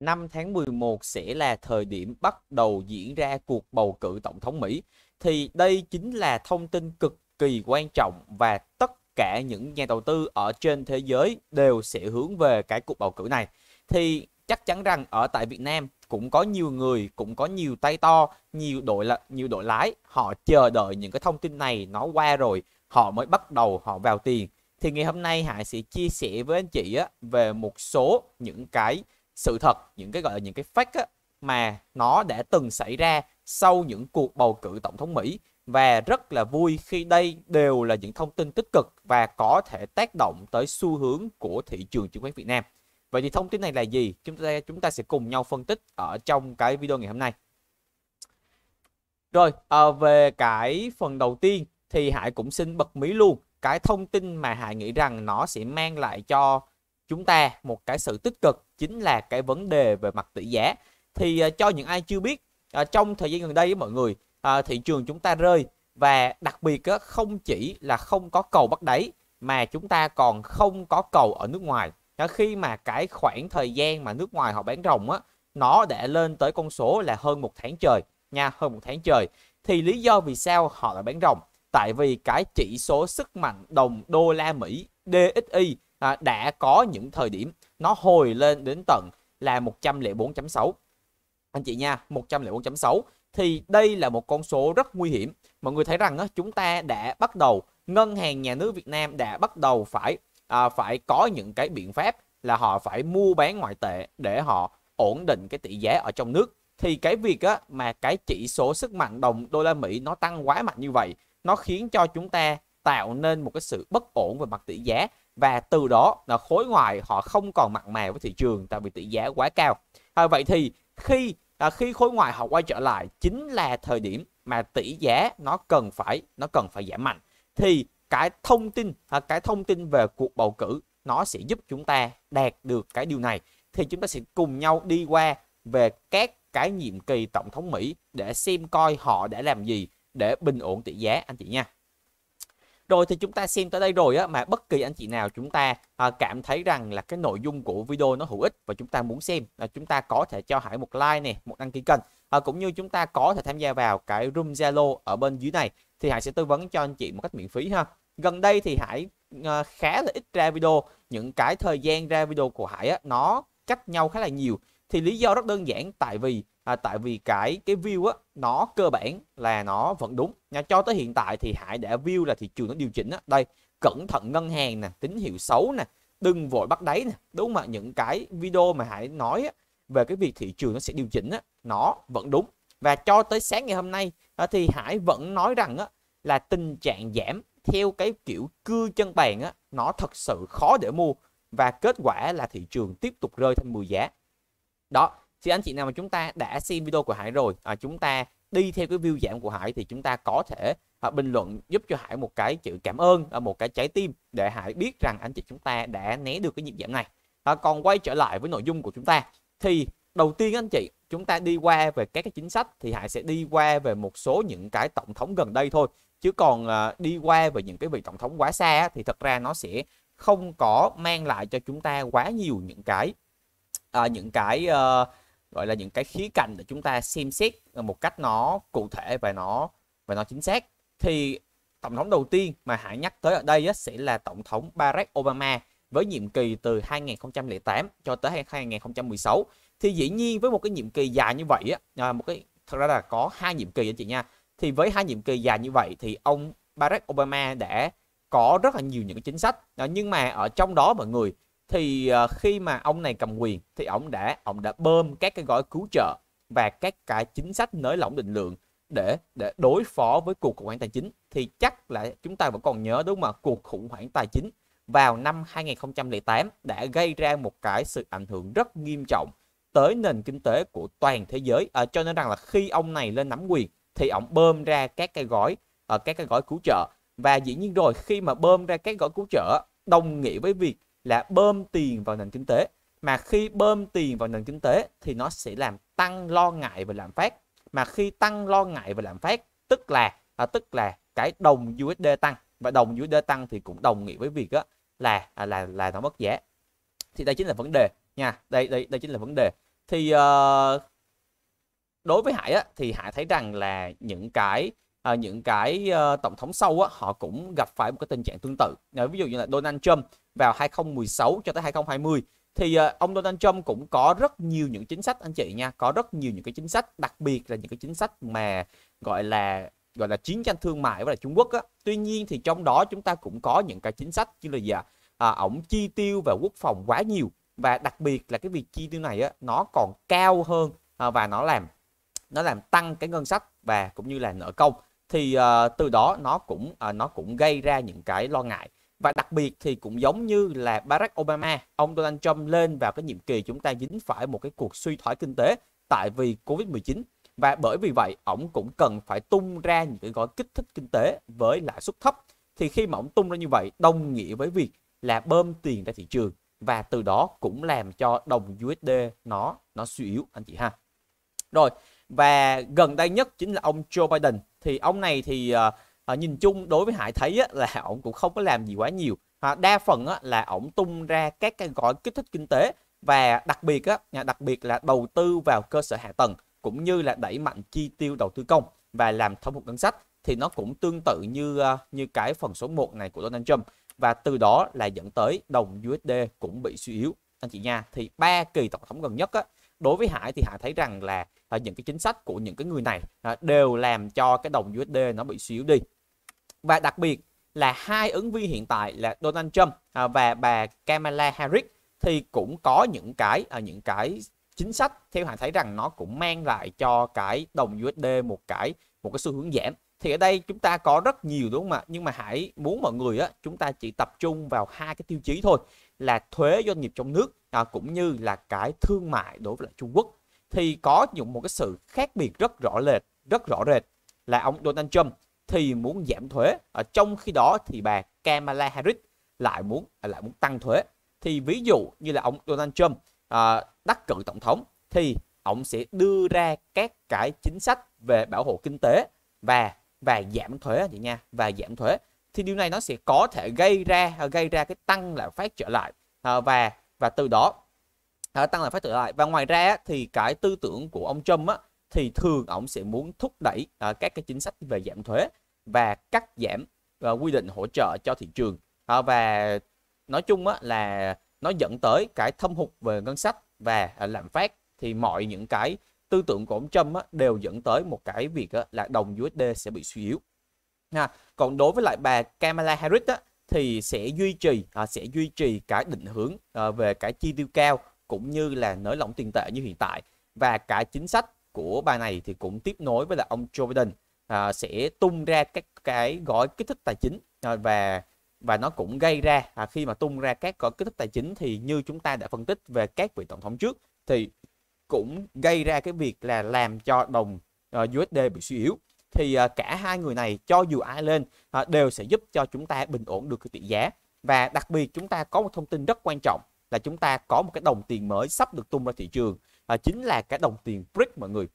5 tháng 11 sẽ là thời điểm bắt đầu diễn ra cuộc bầu cử tổng thống Mỹ thì đây chính là thông tin cực kỳ quan trọng và tất cả những nhà đầu tư ở trên thế giới đều sẽ hướng về cái cuộc bầu cử này. Thì chắc chắn rằng ở tại Việt Nam cũng có nhiều người, cũng có nhiều tay to, nhiều đội là nhiều đội lái, họ chờ đợi những cái thông tin này nó qua rồi, họ mới bắt đầu họ vào tiền. Thì ngày hôm nay Hải sẽ chia sẻ với anh chị á, về một số những cái sự thật những cái gọi là những cái fact á, mà nó đã từng xảy ra sau những cuộc bầu cử tổng thống Mỹ và rất là vui khi đây đều là những thông tin tích cực và có thể tác động tới xu hướng của thị trường chứng khoán Việt Nam. Vậy thì thông tin này là gì? Chúng ta chúng ta sẽ cùng nhau phân tích ở trong cái video ngày hôm nay. Rồi, à, về cái phần đầu tiên thì Hải cũng xin bật mí luôn cái thông tin mà Hải nghĩ rằng nó sẽ mang lại cho chúng ta một cái sự tích cực chính là cái vấn đề về mặt tỷ giá thì uh, cho những ai chưa biết uh, trong thời gian gần đây mọi người uh, thị trường chúng ta rơi và đặc biệt uh, không chỉ là không có cầu bắt đáy mà chúng ta còn không có cầu ở nước ngoài uh, khi mà cái khoảng thời gian mà nước ngoài họ bán rồng á nó đã lên tới con số là hơn một tháng trời nha hơn một tháng trời thì lý do vì sao họ lại bán rồng tại vì cái chỉ số sức mạnh đồng đô la Mỹ DXY à, đã có những thời điểm nó hồi lên đến tận là 104.6 anh chị nha 104.6 thì đây là một con số rất nguy hiểm mọi người thấy rằng á chúng ta đã bắt đầu ngân hàng nhà nước Việt Nam đã bắt đầu phải à, phải có những cái biện pháp là họ phải mua bán ngoại tệ để họ ổn định cái tỷ giá ở trong nước thì cái việc á, mà cái chỉ số sức mạnh đồng đô la Mỹ nó tăng quá mạnh như vậy nó khiến cho chúng ta tạo nên một cái sự bất ổn về mặt tỷ giá và từ đó là khối ngoại họ không còn mặn mà với thị trường tại vì tỷ giá quá cao. À, vậy thì khi à, khi khối ngoại họ quay trở lại chính là thời điểm mà tỷ giá nó cần phải nó cần phải giảm mạnh thì cái thông tin à, cái thông tin về cuộc bầu cử nó sẽ giúp chúng ta đạt được cái điều này thì chúng ta sẽ cùng nhau đi qua về các cái nhiệm kỳ tổng thống Mỹ để xem coi họ đã làm gì để bình ổn tỷ giá anh chị nha. Rồi thì chúng ta xem tới đây rồi á, mà bất kỳ anh chị nào chúng ta à, cảm thấy rằng là cái nội dung của video nó hữu ích và chúng ta muốn xem là chúng ta có thể cho Hải một like này, một đăng ký kênh. À, cũng như chúng ta có thể tham gia vào cái room Zalo ở bên dưới này thì Hải sẽ tư vấn cho anh chị một cách miễn phí ha. Gần đây thì Hải à, khá là ít ra video, những cái thời gian ra video của Hải á, nó cách nhau khá là nhiều thì lý do rất đơn giản tại vì à, tại vì cái cái view á nó cơ bản là nó vẫn đúng nha cho tới hiện tại thì hãy để view là thị trường nó điều chỉnh á đây cẩn thận ngân hàng nè tín hiệu xấu nè đừng vội bắt đáy nè đúng mà những cái video mà hãy nói á, về cái việc thị trường nó sẽ điều chỉnh á, nó vẫn đúng và cho tới sáng ngày hôm nay á, à, thì hải vẫn nói rằng á, là tình trạng giảm theo cái kiểu cưa chân bàn á, nó thật sự khó để mua và kết quả là thị trường tiếp tục rơi thành mùi giá đó thì anh chị nào mà chúng ta đã xem video của Hải rồi à, chúng ta đi theo cái view giảm của Hải thì chúng ta có thể à, bình luận giúp cho Hải một cái chữ cảm ơn à, một cái trái tim để Hải biết rằng anh chị chúng ta đã né được cái nhịp giảm này à, còn quay trở lại với nội dung của chúng ta thì đầu tiên anh chị chúng ta đi qua về các cái chính sách thì Hải sẽ đi qua về một số những cái tổng thống gần đây thôi chứ còn à, đi qua về những cái vị tổng thống quá xa thì thật ra nó sẽ không có mang lại cho chúng ta quá nhiều những cái à, những cái à, gọi là những cái khía cạnh để chúng ta xem xét ờ, một cách nó cụ thể và nó và nó chính xác thì tổng thống đầu tiên mà hãy nhắc tới ở đây á, sẽ là tổng thống Barack Obama với nhiệm kỳ từ 2008 cho tới 2016 thì dĩ nhiên với một cái nhiệm kỳ dài như vậy á, à, một cái thật ra là có hai nhiệm kỳ anh chị nha thì với hai nhiệm kỳ dài như vậy thì ông Barack Obama đã có rất là nhiều những chính sách à, nhưng mà ở trong đó mọi người thì ờ, khi mà ông này cầm quyền thì ông đã ông đã bơm các cái gói cứu trợ và các cái chính sách nới lỏng định lượng để để đối phó với cuộc khủng hoảng tài chính thì chắc là chúng ta vẫn còn nhớ đúng không ạ cuộc khủng hoảng tài chính vào năm 2008 đã gây ra một cái sự ảnh hưởng rất nghiêm trọng tới nền kinh tế của toàn thế giới à, cho nên rằng là khi ông này lên nắm quyền thì ông bơm ra các cái gói ở ờ, các cái gói cứu trợ và dĩ nhiên rồi khi mà bơm ra các gói cứu trợ đồng nghĩa với việc là bơm tiền vào nền kinh tế mà khi bơm tiền vào nền kinh tế thì nó sẽ làm tăng lo ngại về lạm phát mà khi tăng lo ngại về lạm phát tức là à, tức là cái đồng USD tăng và đồng USD tăng thì cũng đồng nghĩa với việc đó là à, là là nó mất giá thì đây chính là vấn đề nha đây đây đây chính là vấn đề thì uh, đối với Hải á, thì Hải thấy rằng là những cái à, những cái uh, tổng thống sau á, họ cũng gặp phải một cái tình trạng tương tự. À, ví dụ như là Donald Trump vào 2016 cho tới 2020 thì uh, ông Donald Trump cũng có rất nhiều những chính sách anh chị nha, có rất nhiều những cái chính sách đặc biệt là những cái chính sách mà gọi là gọi là chiến tranh thương mại với là Trung Quốc á. Tuy nhiên thì trong đó chúng ta cũng có những cái chính sách như là gì ạ? À, ổng chi tiêu về quốc phòng quá nhiều và đặc biệt là cái việc chi tiêu này á, nó còn cao hơn à, và nó làm nó làm tăng cái ngân sách và cũng như là nợ công thì uh, từ đó nó cũng uh, nó cũng gây ra những cái lo ngại và đặc biệt thì cũng giống như là Barack Obama, ông Donald Trump lên vào cái nhiệm kỳ chúng ta dính phải một cái cuộc suy thoái kinh tế tại vì Covid-19 và bởi vì vậy ông cũng cần phải tung ra những cái gói kích thích kinh tế với lãi suất thấp thì khi mà ổng tung ra như vậy đồng nghĩa với việc là bơm tiền ra thị trường và từ đó cũng làm cho đồng USD nó nó suy yếu anh chị ha. Rồi, và gần đây nhất chính là ông Joe Biden thì ông này thì uh, nhìn chung đối với Hải thấy á, là ông cũng không có làm gì quá nhiều à, đa phần á, là ông tung ra các cái gói kích thích kinh tế và đặc biệt á, đặc biệt là đầu tư vào cơ sở hạ tầng cũng như là đẩy mạnh chi tiêu đầu tư công và làm thâm hụt ngân sách thì nó cũng tương tự như như cái phần số 1 này của Donald Trump và từ đó là dẫn tới đồng USD cũng bị suy yếu anh chị nha thì ba kỳ tổng thống gần nhất á, đối với Hải thì Hải thấy rằng là à, những cái chính sách của những cái người này à, đều làm cho cái đồng USD nó bị suy yếu đi và đặc biệt là hai ứng viên hiện tại là Donald Trump à, và bà Kamala Harris thì cũng có những cái à, những cái chính sách theo Hải thấy rằng nó cũng mang lại cho cái đồng USD một cái một cái xu hướng giảm thì ở đây chúng ta có rất nhiều đúng không ạ nhưng mà hãy muốn mọi người á chúng ta chỉ tập trung vào hai cái tiêu chí thôi là thuế doanh nghiệp trong nước à, cũng như là cái thương mại đối với lại Trung Quốc thì có những một cái sự khác biệt rất rõ rệt rất rõ rệt là ông Donald Trump thì muốn giảm thuế ở trong khi đó thì bà Kamala Harris lại muốn lại muốn tăng thuế thì ví dụ như là ông Donald Trump à, đắc cử tổng thống thì ông sẽ đưa ra các cái chính sách về bảo hộ kinh tế và và giảm thuế chị nha và giảm thuế thì điều này nó sẽ có thể gây ra ờ, gây ra cái tăng lạm phát trở lại ờ, và và từ đó ờ, tăng lạm phát trở lại và ngoài ra thì cái tư tưởng của ông Trump á, thì thường ông sẽ muốn thúc đẩy các cái chính sách về giảm thuế và cắt giảm à, quy định hỗ trợ cho thị trường và nói chung á, là nó dẫn tới cái thâm hụt về ngân sách và lạm phát thì mọi những cái tư tưởng của ông Trump á, đều dẫn tới một cái việc á, là đồng USD sẽ bị suy yếu nha còn đối với lại bà Kamala Harris á, thì sẽ duy trì à, sẽ duy trì cả định hướng à, về cái chi tiêu cao cũng như là nới lỏng tiền tệ như hiện tại và cả chính sách của bà này thì cũng tiếp nối với là ông Joe Biden à, sẽ tung ra các cái gói kích thích tài chính à, và và nó cũng gây ra à, khi mà tung ra các gói kích thích tài chính thì như chúng ta đã phân tích về các vị tổng thống trước thì cũng gây ra cái việc là làm cho đồng uh, à, USD bị suy yếu thì à, cả hai người này cho dù ai lên à, đều sẽ giúp cho chúng ta bình ổn được cái tỷ giá và đặc biệt chúng ta có một thông tin rất quan trọng là chúng ta có một cái đồng tiền mới sắp được tung ra thị trường à, chính là cái đồng tiền BRIC mọi người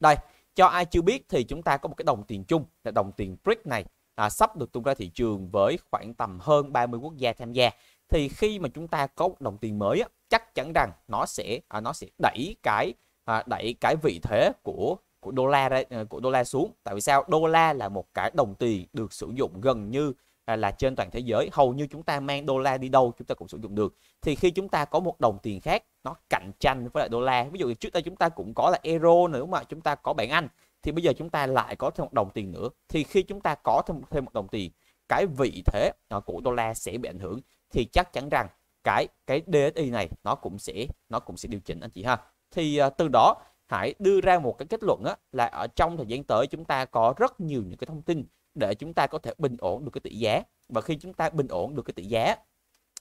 đây cho ai chưa biết thì chúng ta có một cái đồng tiền chung là đồng tiền BRIC này à, sắp được tung ra thị trường với khoảng tầm hơn 30 quốc gia tham gia thì khi mà chúng ta có một đồng tiền mới chắc chắn rằng nó sẽ à, nó sẽ đẩy cái à, đẩy cái vị thế của của đô la ờ, của đô la xuống tại vì sao đô la là một cái đồng tiền được sử dụng gần như à, là trên toàn thế giới hầu như chúng ta mang đô la đi đâu chúng ta cũng sử dụng được thì khi chúng ta có một đồng tiền khác nó cạnh tranh với lại đô la ví dụ trước đây chúng ta cũng có là euro nữa mà chúng ta có bảng anh thì bây giờ chúng ta lại có thêm một đồng tiền nữa thì khi chúng ta có thêm thêm một đồng tiền cái vị thế à, của đô la sẽ bị ảnh hưởng thì chắc chắn rằng cái cái DSI này nó cũng sẽ nó cũng sẽ điều chỉnh anh chị ha thì à, từ đó hãy đưa ra một cái kết luận á, là ở trong thời gian tới chúng ta có rất nhiều những cái thông tin để chúng ta có thể bình ổn được cái tỷ giá và khi chúng ta bình ổn được cái tỷ giá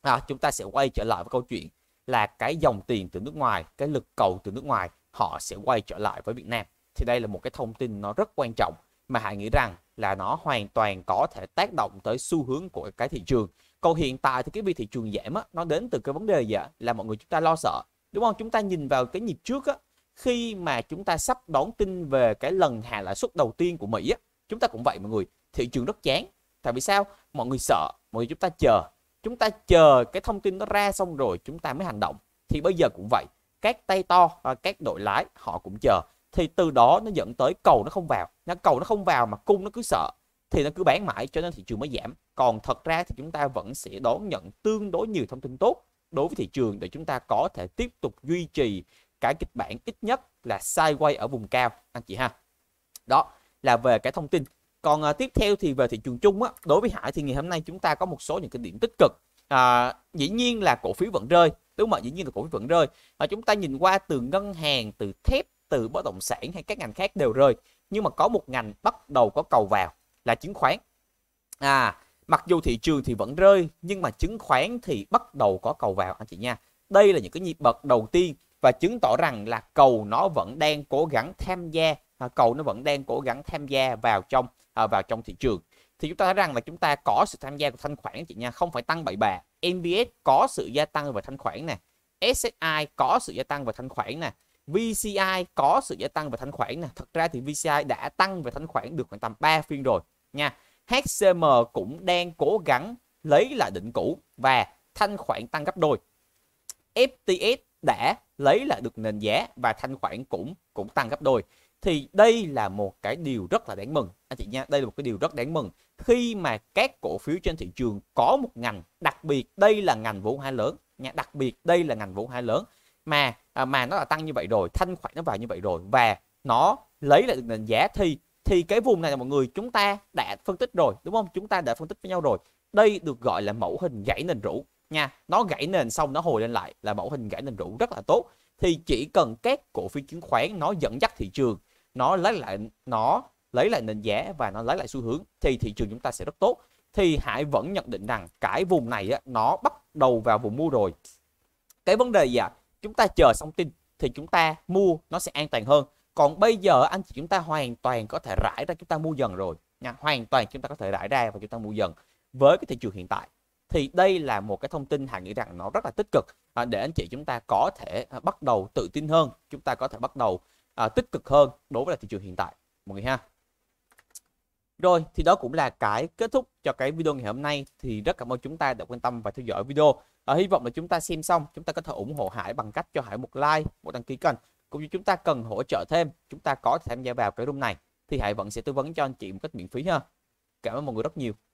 à, chúng ta sẽ quay trở lại với câu chuyện là cái dòng tiền từ nước ngoài cái lực cầu từ nước ngoài họ sẽ quay trở lại với Việt Nam thì đây là một cái thông tin nó rất quan trọng mà hãy nghĩ rằng là nó hoàn toàn có thể tác động tới xu hướng của cái thị trường còn hiện tại thì cái việc thị trường giảm á, nó đến từ cái vấn đề gì ạ là mọi người chúng ta lo sợ đúng không chúng ta nhìn vào cái nhịp trước á, khi mà chúng ta sắp đón tin về cái lần hạ lãi suất đầu tiên của Mỹ á, chúng ta cũng vậy mọi người, thị trường rất chán. Tại vì sao? Mọi người sợ, mọi người chúng ta chờ. Chúng ta chờ cái thông tin nó ra xong rồi chúng ta mới hành động. Thì bây giờ cũng vậy, các tay to, các đội lái họ cũng chờ. Thì từ đó nó dẫn tới cầu nó không vào. Nó cầu nó không vào mà cung nó cứ sợ thì nó cứ bán mãi cho nên thị trường mới giảm. Còn thật ra thì chúng ta vẫn sẽ đón nhận tương đối nhiều thông tin tốt đối với thị trường để chúng ta có thể tiếp tục duy trì cái kịch bản ít nhất là sideways ở vùng cao anh chị ha đó là về cái thông tin còn à, tiếp theo thì về thị trường chung á, đối với Hải thì ngày hôm nay chúng ta có một số những cái điểm tích cực. À, dĩ nhiên là cổ phiếu vẫn rơi, đúng mà Dĩ nhiên là cổ phiếu vẫn rơi. À, chúng ta nhìn qua từ ngân hàng, từ thép, từ bất động sản hay các ngành khác đều rơi. Nhưng mà có một ngành bắt đầu có cầu vào là chứng khoán. À, mặc dù thị trường thì vẫn rơi nhưng mà chứng khoán thì bắt đầu có cầu vào anh chị nha. Đây là những cái nhịp bật đầu tiên và chứng tỏ rằng là cầu nó vẫn đang cố gắng tham gia à, cầu nó vẫn đang cố gắng tham gia vào trong à, vào trong thị trường thì chúng ta thấy rằng là chúng ta có sự tham gia của thanh khoản chị nha không phải tăng bậy bạ mbs có sự gia tăng về thanh khoản nè SSI có sự gia tăng về thanh khoản nè VCI có sự gia tăng về thanh khoản nè thật ra thì VCI đã tăng về thanh khoản được khoảng tầm 3 phiên rồi nha HCM cũng đang cố gắng lấy lại định cũ và thanh khoản tăng gấp đôi FTS đã lấy lại được nền giá và thanh khoản cũng cũng tăng gấp đôi thì đây là một cái điều rất là đáng mừng anh chị nha đây là một cái điều rất đáng mừng khi mà các cổ phiếu trên thị trường có một ngành đặc biệt đây là ngành vốn hóa lớn nha đặc biệt đây là ngành vốn hóa lớn mà à, mà nó là tăng như vậy rồi thanh khoản nó vào như vậy rồi và nó lấy lại được nền giá thì thì cái vùng này là mọi người chúng ta đã phân tích rồi đúng không chúng ta đã phân tích với nhau rồi đây được gọi là mẫu hình gãy nền rũ nha nó gãy nền xong nó hồi lên lại là mẫu hình gãy nền rũ rất là tốt thì chỉ cần các cổ phiếu chứng khoán nó dẫn dắt thị trường nó lấy lại nó lấy lại nền giá và nó lấy lại xu hướng thì thị trường chúng ta sẽ rất tốt thì Hải vẫn nhận định rằng cái vùng này á, nó bắt đầu vào vùng mua rồi cái vấn đề gì ạ à? chúng ta chờ xong tin thì chúng ta mua nó sẽ an toàn hơn còn bây giờ anh chị chúng ta hoàn toàn có thể rải ra chúng ta mua dần rồi nha hoàn toàn chúng ta có thể rải ra và chúng ta mua dần với cái thị trường hiện tại thì đây là một cái thông tin Hà nghĩ rằng nó rất là tích cực à, để anh chị chúng ta có thể à, bắt đầu tự tin hơn, chúng ta có thể bắt đầu à, tích cực hơn đối với là thị trường hiện tại mọi người ha. Rồi thì đó cũng là cái kết thúc cho cái video ngày hôm nay thì rất cảm ơn chúng ta đã quan tâm và theo dõi video. À, hy vọng là chúng ta xem xong chúng ta có thể ủng hộ Hải bằng cách cho Hải một like, một đăng ký kênh. Cũng như chúng ta cần hỗ trợ thêm, chúng ta có thể tham gia vào cái room này thì Hải vẫn sẽ tư vấn cho anh chị một cách miễn phí ha. Cảm ơn mọi người rất nhiều.